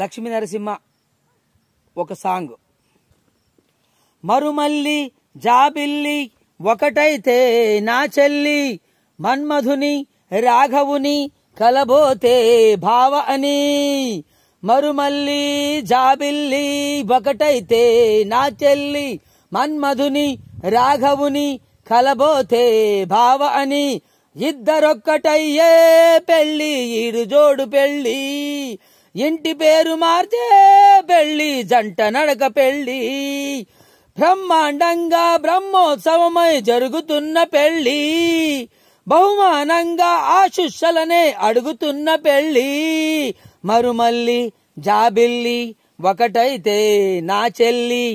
లక్ష్మీ నరసింహ ఒక సాంగ్ మరుమల్లి జాబిల్లి ఒకటైతే నా చెల్లి మన్మధుని రాఘవుని కలబోతే భావ అని మరుమల్లి జాబిల్లి ఒకటైతే నా చెల్లి మన్మధుని రాఘవుని కలబోతే భావ అని ఇద్దరొక్కటయ్యే పెళ్లి ఇరు జోడు పెళ్లి ఇంటి పేరు మార్చే పెళ్లి జంట నడక పెళ్లి బ్రహ్మాండంగా బ్రహ్మోత్సవమై జరుగుతున్న పెళ్లి బహుమానంగా ఆశుష్యలనే అడుగుతున్న పెళ్లి మరుమల్లి జాబిల్లి ఒకటైతే నా చెల్లి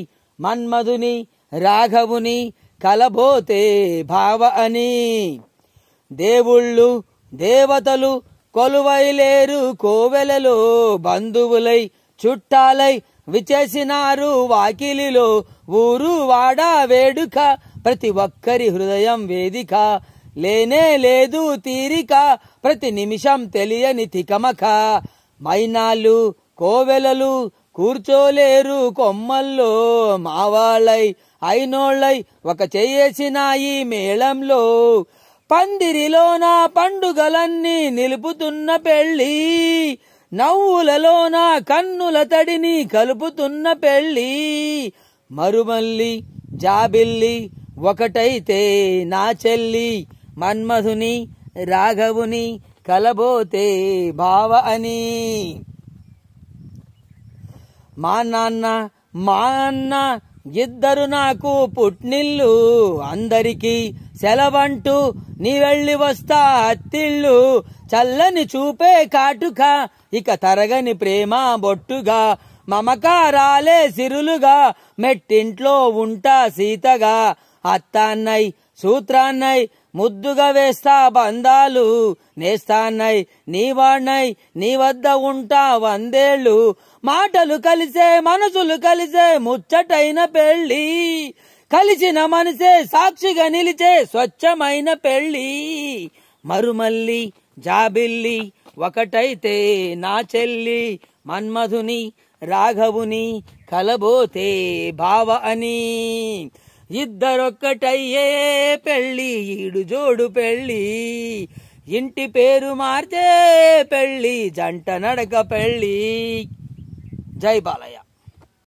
మన్మధుని రాఘవుని కలబోతే భావ అని దేవుళ్ళు దేవతలు కొలువైలేరు కోవెలలో బంధువులై చుట్టాలై విచేసినారు వాకిలిలో ఊరు వాడా వేడుక ప్రతి ఒక్కరి హృదయం వేదిక లేనే లేదు తీరిక ప్రతి నిమిషం తెలియని తికమక మైనాలు కోవెలలు కూర్చోలేరు కొమ్మల్లో మావాళ్ళై అయినోళ్ళై ఒక చేయేసిన ఈ మేళంలో పందిరిలోన పండుగలన్నీ నిలుపుతున్న పెళ్ళి నవ్వులలోన కన్నుల తడిని కలుపుతున్న పెళ్ళి మరుమల్లి జాబిల్లి ఒకటైతే నా చెల్లి మన్మధుని రాఘవుని కలబోతే భావ అని మా నాన్న మా అన్న ఇద్దరు నాకు పుట్నిల్లు అందరికీ సెలవంటూ నీ వెళ్ళి వస్తా అత్తిళ్ళు చల్లని చూపే కాటుక ఇక తరగని ప్రేమ బొట్టుగా మమకారాలే సిరులుగా మెట్టింట్లో ఉంటా సీతగా అత్తాన్నై సూత్రాన్నై ముద్దుగా వేస్తా బంధాలు నేస్తాన్నై నీవాణ్ణై నీ వద్ద ఉంటా వందేళ్ళు మాటలు కలిసే మనసులు కలిసే ముచ్చటైన పెళ్ళి నా మనసే సాక్షిగా నిలిచే స్వచ్ఛమైన పెళ్లి మరుమల్లి జాబిల్లి ఒకటైతే నా చెల్లి మన్మధుని రాఘవుని కలబోతే భావ అని ఇద్దరొక్కటయ్యే పెళ్లి ఈడు జోడు పెళ్లి ఇంటి పేరు మార్చే పెళ్ళి జంట నడక పెళ్లి జై బాలయ్య